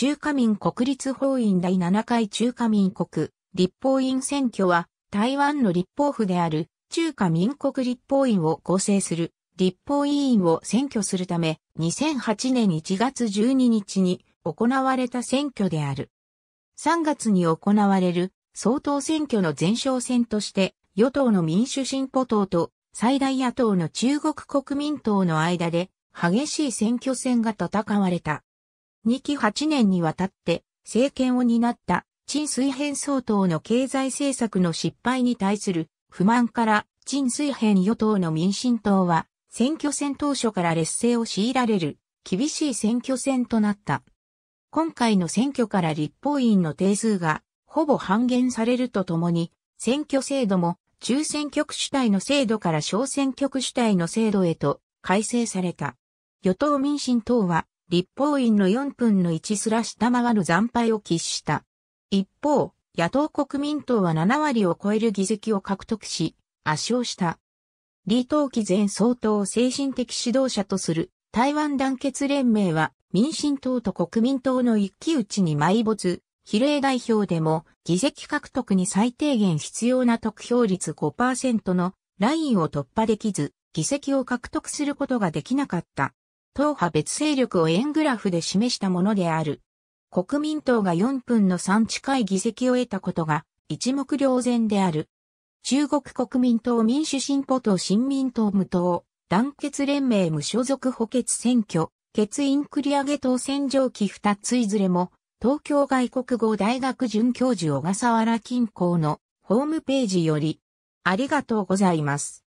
中華民国立法院第7回中華民国立法院選挙は台湾の立法府である中華民国立法院を構成する立法委員を選挙するため2008年1月12日に行われた選挙である。3月に行われる総統選挙の前哨戦として与党の民主進歩党と最大野党の中国国民党の間で激しい選挙戦が戦われた。2期8年にわたって政権を担った陳水扁総統の経済政策の失敗に対する不満から陳水扁与党の民進党は選挙戦当初から劣勢を強いられる厳しい選挙戦となった。今回の選挙から立法院の定数がほぼ半減されるとともに選挙制度も中選挙区主体の制度から小選挙区主体の制度へと改正された。与党民進党は立法院の4分の1すら下回る惨敗を喫した。一方、野党国民党は7割を超える議席を獲得し、圧勝した。李登輝前総統を精神的指導者とする台湾団結連盟は民進党と国民党の一騎打ちに埋没、比例代表でも議席獲得に最低限必要な得票率5%のラインを突破できず、議席を獲得することができなかった。党派別勢力を円グラフで示したものである。国民党が4分の3近い議席を得たことが一目瞭然である。中国国民党民主進歩党新民党無党、団結連盟無所属補欠選挙、欠員繰り上げ当選上記2ついずれも、東京外国語大学准教授小笠原近郊のホームページより、ありがとうございます。